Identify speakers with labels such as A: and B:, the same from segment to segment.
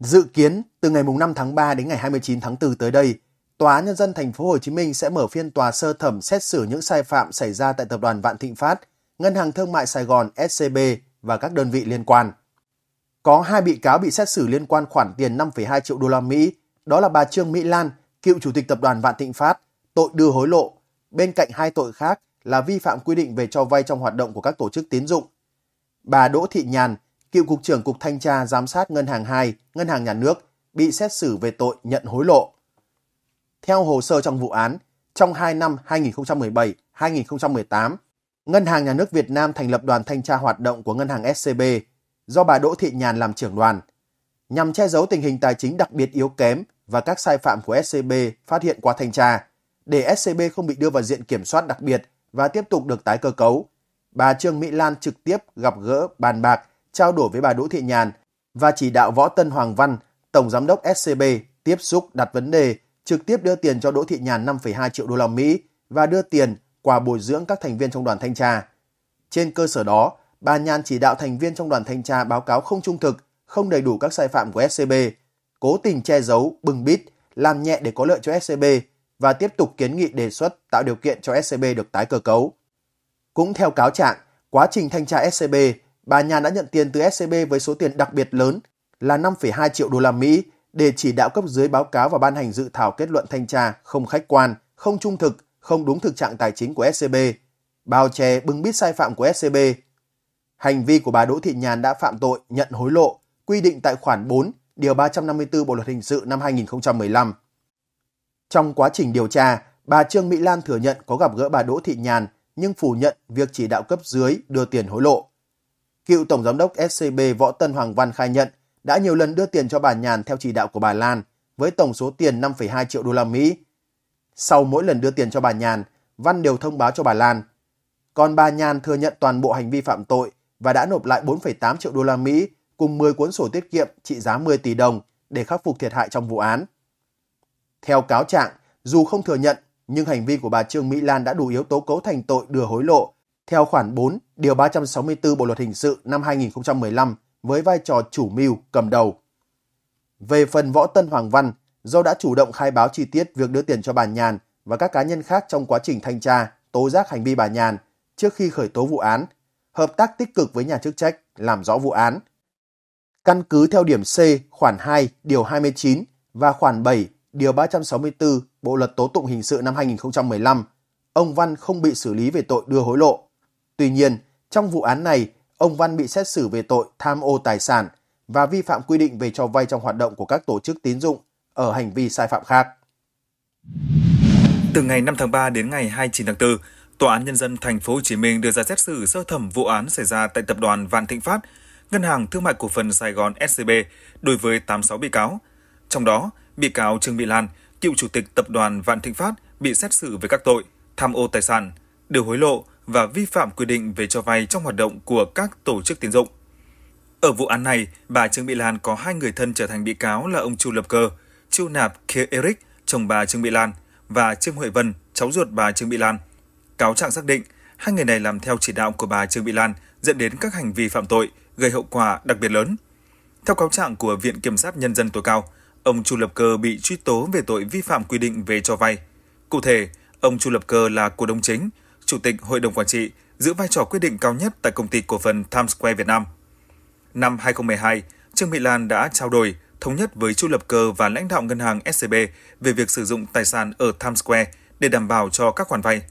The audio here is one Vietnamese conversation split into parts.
A: Dự kiến từ ngày 5 tháng 3 đến ngày 29 tháng 4 tới đây, Tòa nhân dân thành phố Hồ Chí Minh sẽ mở phiên tòa sơ thẩm xét xử những sai phạm xảy ra tại tập đoàn Vạn Thịnh Phát, Ngân hàng Thương mại Sài Gòn SCB và các đơn vị liên quan. Có hai bị cáo bị xét xử liên quan khoản tiền 5,2 triệu đô la Mỹ, đó là bà Trương Mỹ Lan, cựu chủ tịch tập đoàn Vạn Thịnh Phát, tội đưa hối lộ, bên cạnh hai tội khác là vi phạm quy định về cho vay trong hoạt động của các tổ chức tín dụng. Bà Đỗ Thị Nhàn, cựu cục trưởng Cục Thanh tra Giám sát Ngân hàng 2, Ngân hàng Nhà nước bị xét xử về tội nhận hối lộ. Theo hồ sơ trong vụ án, trong 2 năm 2017-2018, Ngân hàng Nhà nước Việt Nam thành lập đoàn thanh tra hoạt động của Ngân hàng SCB do bà Đỗ Thị Nhàn làm trưởng đoàn, nhằm che giấu tình hình tài chính đặc biệt yếu kém và các sai phạm của SCB phát hiện qua thanh tra, để SCB không bị đưa vào diện kiểm soát đặc biệt và tiếp tục được tái cơ cấu. Bà Trương Mỹ Lan trực tiếp gặp gỡ bàn bạc trao đổi với bà Đỗ Thị Nhàn và chỉ đạo Võ Tân Hoàng Văn, Tổng Giám đốc SCB, tiếp xúc đặt vấn đề, trực tiếp đưa tiền cho Đỗ Thị Nhàn 5,2 triệu đô la Mỹ và đưa tiền quà bồi dưỡng các thành viên trong đoàn thanh tra. Trên cơ sở đó, bà Nhàn chỉ đạo thành viên trong đoàn thanh tra báo cáo không trung thực, không đầy đủ các sai phạm của SCB, cố tình che giấu, bưng bít, làm nhẹ để có lợi cho SCB và tiếp tục kiến nghị đề xuất tạo điều kiện cho SCB được tái cơ cấu. Cũng theo cáo trạng, quá trình thanh tra SCB, bà Nhàn đã nhận tiền từ SCB với số tiền đặc biệt lớn là 5,2 triệu đô la Mỹ để chỉ đạo cấp dưới báo cáo và ban hành dự thảo kết luận thanh tra không khách quan, không trung thực, không đúng thực trạng tài chính của SCB, bao che bưng bít sai phạm của SCB. Hành vi của bà Đỗ Thị Nhàn đã phạm tội nhận hối lộ, quy định tại khoản 4, điều 354 Bộ luật hình sự năm 2015. Trong quá trình điều tra, bà Trương Mỹ Lan thừa nhận có gặp gỡ bà Đỗ Thị Nhàn nhưng phủ nhận việc chỉ đạo cấp dưới đưa tiền hối lộ. Cựu Tổng Giám đốc SCB Võ Tân Hoàng Văn khai nhận đã nhiều lần đưa tiền cho bà Nhàn theo chỉ đạo của bà Lan với tổng số tiền 5,2 triệu đô la Mỹ. Sau mỗi lần đưa tiền cho bà Nhàn, Văn đều thông báo cho bà Lan. Còn bà Nhàn thừa nhận toàn bộ hành vi phạm tội và đã nộp lại 4,8 triệu đô la Mỹ cùng 10 cuốn sổ tiết kiệm trị giá 10 tỷ đồng để khắc phục thiệt hại trong vụ án. Theo cáo trạng, dù không thừa nhận, nhưng hành vi của bà Trương Mỹ Lan đã đủ yếu tố cấu thành tội đưa hối lộ theo khoản 4, điều 364 Bộ luật hình sự năm 2015 với vai trò chủ mưu cầm đầu. Về phần Võ Tân Hoàng Văn, do đã chủ động khai báo chi tiết việc đưa tiền cho bà Nhàn và các cá nhân khác trong quá trình thanh tra, tố giác hành vi bà Nhàn trước khi khởi tố vụ án, hợp tác tích cực với nhà chức trách làm rõ vụ án. Căn cứ theo điểm C khoản 2 điều 29 và khoản 7 điều 364 Bộ luật tố tụng hình sự năm 2015, ông Văn không bị xử lý về tội đưa hối lộ. Tuy nhiên, trong vụ án này, ông Văn bị xét xử về tội tham ô tài sản và vi phạm quy định về cho vay trong hoạt động của các tổ chức tín dụng ở hành vi sai phạm khác.
B: Từ ngày 5 tháng 3 đến ngày 29 tháng 4, Tòa án nhân dân thành phố Hồ Chí Minh đưa ra xét xử sơ thẩm vụ án xảy ra tại tập đoàn Vạn Thịnh Phát, Ngân hàng Thương mại Cổ phần Sài Gòn SCB đối với 86 bị cáo. Trong đó, bị cáo Trương Mỹ Lan, cựu chủ tịch tập đoàn Vạn Thịnh Phát bị xét xử về các tội tham ô tài sản, đưa hối lộ, và vi phạm quy định về cho vay trong hoạt động của các tổ chức tín dụng. Ở vụ án này, bà Trương Mỹ Lan có hai người thân trở thành bị cáo là ông Chu Lập Cơ, Chu Nạp Khế Eric, chồng bà Trương Mỹ Lan và Trương Huệ Vân, cháu ruột bà Trương Mỹ Lan. Cáo trạng xác định, hai người này làm theo chỉ đạo của bà Trương Mỹ Lan dẫn đến các hành vi phạm tội gây hậu quả đặc biệt lớn. Theo cáo trạng của Viện Kiểm sát Nhân dân tối cao, ông Chu Lập Cơ bị truy tố về tội vi phạm quy định về cho vay. Cụ thể, ông Chu Lập Cơ là cổ đông chính, Chủ tịch Hội đồng Quản trị, giữ vai trò quyết định cao nhất tại công ty cổ phần Times Square Việt Nam. Năm 2012, Trương Mỹ Lan đã trao đổi, thống nhất với Chu Lập Cơ và lãnh đạo ngân hàng SCB e về việc sử dụng tài sản ở Times Square để đảm bảo cho các khoản vay.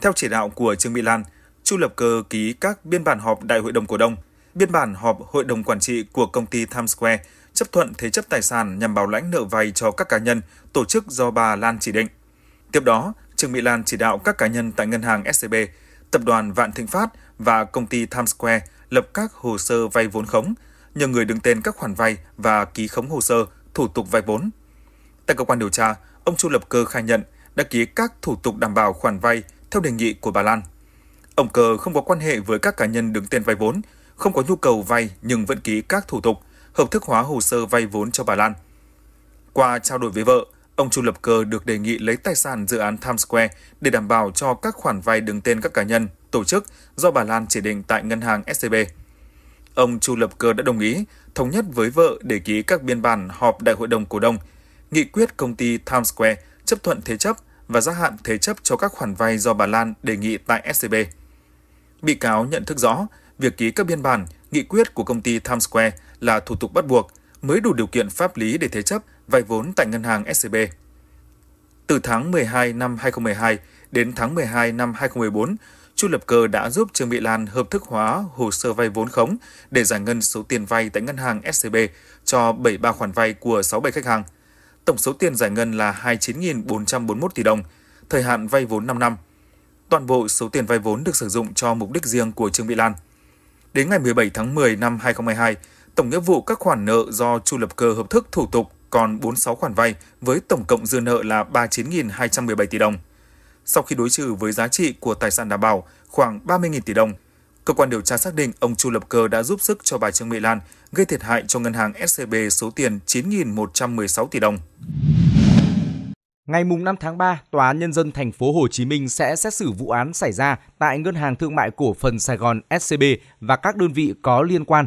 B: Theo chỉ đạo của Trương Mỹ Lan, Chu Lập Cơ ký các biên bản họp Đại hội đồng cổ đông, biên bản họp Hội đồng Quản trị của công ty Times Square chấp thuận thế chấp tài sản nhằm bảo lãnh nợ vay cho các cá nhân, tổ chức do bà Lan chỉ định. Tiếp đó, Trương Mỹ Lan chỉ đạo các cá nhân tại ngân hàng SCB, tập đoàn Vạn Thịnh Phát và công ty Times Square lập các hồ sơ vay vốn khống, nhờ người đứng tên các khoản vay và ký khống hồ sơ, thủ tục vay vốn. Tại cơ quan điều tra, ông Chu Lập Cơ khai nhận đã ký các thủ tục đảm bảo khoản vay theo đề nghị của bà Lan. Ông Cơ không có quan hệ với các cá nhân đứng tên vay vốn, không có nhu cầu vay nhưng vẫn ký các thủ tục, hợp thức hóa hồ sơ vay vốn cho bà Lan. Qua trao đổi với vợ, Ông Chu Lập Cơ được đề nghị lấy tài sản dự án Times Square để đảm bảo cho các khoản vay đứng tên các cá nhân, tổ chức do bà Lan chỉ định tại ngân hàng SCB. Ông Chu Lập Cơ đã đồng ý, thống nhất với vợ để ký các biên bản họp đại hội đồng cổ đông, nghị quyết công ty Times Square chấp thuận thế chấp và gia hạn thế chấp cho các khoản vay do bà Lan đề nghị tại SCB. Bị cáo nhận thức rõ, việc ký các biên bản, nghị quyết của công ty Times Square là thủ tục bắt buộc mới đủ điều kiện pháp lý để thế chấp vay vốn tại ngân hàng SCB. Từ tháng 12 năm 2012 đến tháng 12 năm 2014, Chu Lập Cơ đã giúp Trương Mỹ Lan hợp thức hóa hồ sơ vay vốn khống để giải ngân số tiền vay tại ngân hàng SCB cho 73 khoản vay của 67 khách hàng. Tổng số tiền giải ngân là 29.441 tỷ đồng, thời hạn vay vốn 5 năm. Toàn bộ số tiền vay vốn được sử dụng cho mục đích riêng của Trương Mỹ Lan. Đến ngày 17 tháng 10 năm 2022, tổng nghĩa vụ các khoản nợ do Chu Lập Cơ hợp thức thủ tục còn 46 khoản vay với tổng cộng dư nợ là 39.217 tỷ đồng. Sau khi đối trừ với giá trị của tài sản đảm bảo khoảng 30.000 tỷ đồng, cơ quan điều tra xác định ông Chu Lập Cơ đã giúp sức cho bà Trương Mỹ Lan gây thiệt hại cho ngân hàng SCB số tiền 9.116 tỷ đồng.
C: Ngày 5 tháng 3, Tòa án Nhân dân thành phố Hồ Chí Minh sẽ xét xử vụ án xảy ra tại Ngân hàng Thương mại Cổ phần Sài Gòn SCB và các đơn vị có liên quan.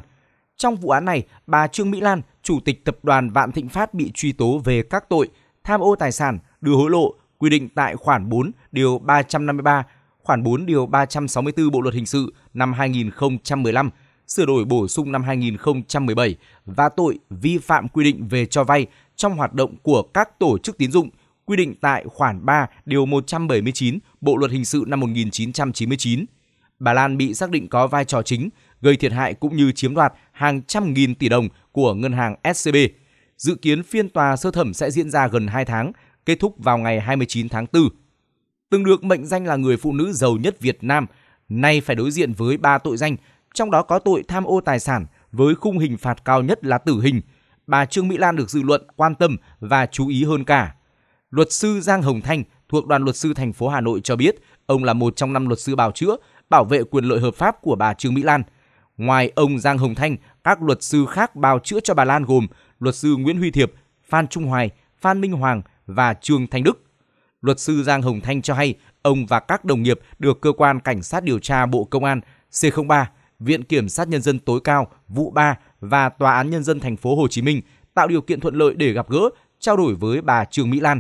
C: Trong vụ án này, bà Trương Mỹ Lan chủ tịch tập đoàn Vạn Thịnh Phát bị truy tố về các tội tham ô tài sản, đưa hối lộ, quy định tại khoản 4 điều 353, khoản 4 điều 364 Bộ luật hình sự năm 2015 sửa đổi bổ sung năm 2017 và tội vi phạm quy định về cho vay trong hoạt động của các tổ chức tín dụng quy định tại khoản 3 điều 179 Bộ luật hình sự năm 1999. Bà Lan bị xác định có vai trò chính gây thiệt hại cũng như chiếm đoạt hàng trăm nghìn tỷ đồng của ngân hàng SCB. Dự kiến phiên tòa sơ thẩm sẽ diễn ra gần 2 tháng, kết thúc vào ngày 29 tháng 4. Từng được mệnh danh là người phụ nữ giàu nhất Việt Nam, nay phải đối diện với 3 tội danh, trong đó có tội tham ô tài sản với khung hình phạt cao nhất là tử hình. Bà Trương Mỹ Lan được dư luận quan tâm và chú ý hơn cả. Luật sư Giang Hồng Thanh thuộc đoàn luật sư thành phố Hà Nội cho biết, ông là một trong năm luật sư bào chữa, bảo vệ quyền lợi hợp pháp của bà Trương Mỹ Lan – Ngoài ông Giang Hồng Thanh, các luật sư khác bào chữa cho bà Lan gồm luật sư Nguyễn Huy Thiệp, Phan Trung Hoài, Phan Minh Hoàng và Trương Thanh Đức. Luật sư Giang Hồng Thanh cho hay ông và các đồng nghiệp được cơ quan cảnh sát điều tra Bộ Công an C03, Viện kiểm sát nhân dân tối cao vụ 3 và tòa án nhân dân thành phố Hồ Chí Minh tạo điều kiện thuận lợi để gặp gỡ, trao đổi với bà Trương Mỹ Lan.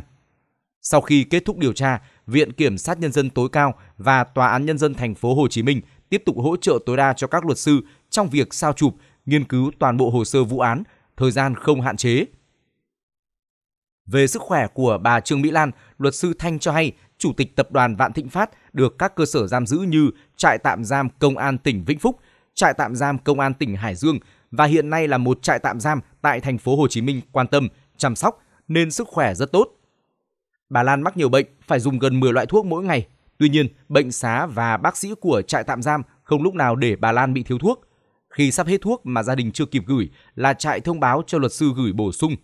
C: Sau khi kết thúc điều tra, Viện Kiểm sát Nhân dân tối cao và Tòa án Nhân dân thành phố Hồ Chí Minh tiếp tục hỗ trợ tối đa cho các luật sư trong việc sao chụp, nghiên cứu toàn bộ hồ sơ vụ án, thời gian không hạn chế. Về sức khỏe của bà Trương Mỹ Lan, luật sư Thanh cho hay Chủ tịch Tập đoàn Vạn Thịnh Phát được các cơ sở giam giữ như Trại tạm giam Công an tỉnh Vĩnh Phúc, Trại tạm giam Công an tỉnh Hải Dương và hiện nay là một trại tạm giam tại thành phố Hồ Chí Minh quan tâm, chăm sóc nên sức khỏe rất tốt. Bà Lan mắc nhiều bệnh, phải dùng gần 10 loại thuốc mỗi ngày. Tuy nhiên, bệnh xá và bác sĩ của trại tạm giam không lúc nào để bà Lan bị thiếu thuốc. Khi sắp hết thuốc mà gia đình chưa kịp gửi là trại thông báo cho luật sư gửi bổ sung.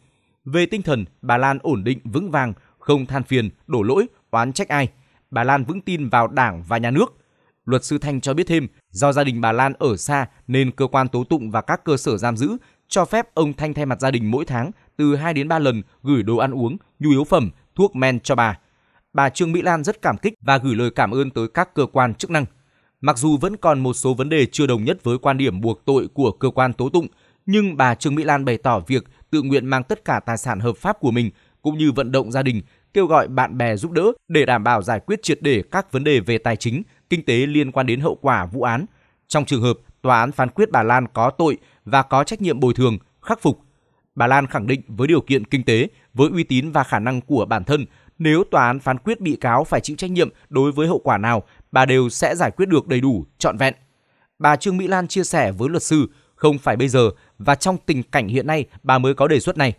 C: Về tinh thần, bà Lan ổn định vững vàng, không than phiền, đổ lỗi, oán trách ai. Bà Lan vững tin vào đảng và nhà nước. Luật sư Thanh cho biết thêm, do gia đình bà Lan ở xa nên cơ quan tố tụng và các cơ sở giam giữ cho phép ông Thanh thay mặt gia đình mỗi tháng từ 2 đến 3 lần gửi đồ ăn uống, nhu yếu phẩm thuốc men cho bà. Bà Trương Mỹ Lan rất cảm kích và gửi lời cảm ơn tới các cơ quan chức năng. Mặc dù vẫn còn một số vấn đề chưa đồng nhất với quan điểm buộc tội của cơ quan tố tụng, nhưng bà Trương Mỹ Lan bày tỏ việc tự nguyện mang tất cả tài sản hợp pháp của mình cũng như vận động gia đình kêu gọi bạn bè giúp đỡ để đảm bảo giải quyết triệt để các vấn đề về tài chính, kinh tế liên quan đến hậu quả vụ án. Trong trường hợp tòa án phán quyết bà Lan có tội và có trách nhiệm bồi thường, khắc phục Bà Lan khẳng định với điều kiện kinh tế, với uy tín và khả năng của bản thân, nếu tòa án phán quyết bị cáo phải chịu trách nhiệm đối với hậu quả nào, bà đều sẽ giải quyết được đầy đủ, trọn vẹn. Bà Trương Mỹ Lan chia sẻ với luật sư, không phải bây giờ và trong tình cảnh hiện nay bà mới có đề xuất này.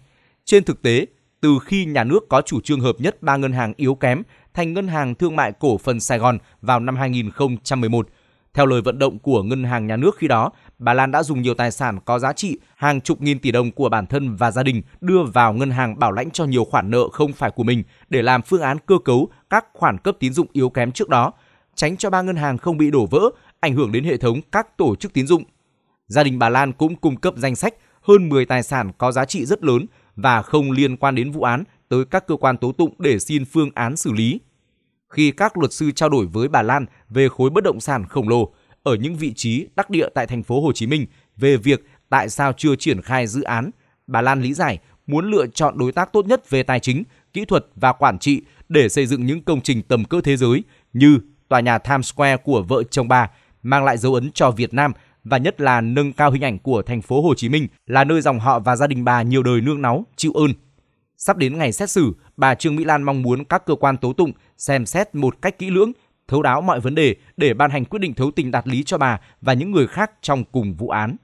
C: Trên thực tế, từ khi nhà nước có chủ trương hợp nhất ba ngân hàng yếu kém thành Ngân hàng Thương mại Cổ phần Sài Gòn vào năm 2011, theo lời vận động của Ngân hàng Nhà nước khi đó, bà Lan đã dùng nhiều tài sản có giá trị hàng chục nghìn tỷ đồng của bản thân và gia đình đưa vào ngân hàng bảo lãnh cho nhiều khoản nợ không phải của mình để làm phương án cơ cấu các khoản cấp tín dụng yếu kém trước đó, tránh cho ba ngân hàng không bị đổ vỡ, ảnh hưởng đến hệ thống các tổ chức tín dụng. Gia đình bà Lan cũng cung cấp danh sách hơn 10 tài sản có giá trị rất lớn và không liên quan đến vụ án tới các cơ quan tố tụng để xin phương án xử lý. Khi các luật sư trao đổi với bà Lan về khối bất động sản khổng lồ, ở những vị trí đắc địa tại thành phố Hồ Chí Minh về việc tại sao chưa triển khai dự án. Bà Lan lý giải muốn lựa chọn đối tác tốt nhất về tài chính, kỹ thuật và quản trị để xây dựng những công trình tầm cỡ thế giới như tòa nhà Times Square của vợ chồng bà mang lại dấu ấn cho Việt Nam và nhất là nâng cao hình ảnh của thành phố Hồ Chí Minh là nơi dòng họ và gia đình bà nhiều đời nương náu, chịu ơn. Sắp đến ngày xét xử, bà Trương Mỹ Lan mong muốn các cơ quan tố tụng xem xét một cách kỹ lưỡng thấu đáo mọi vấn đề để ban hành quyết định thấu tình đạt lý cho bà và những người khác trong cùng vụ án.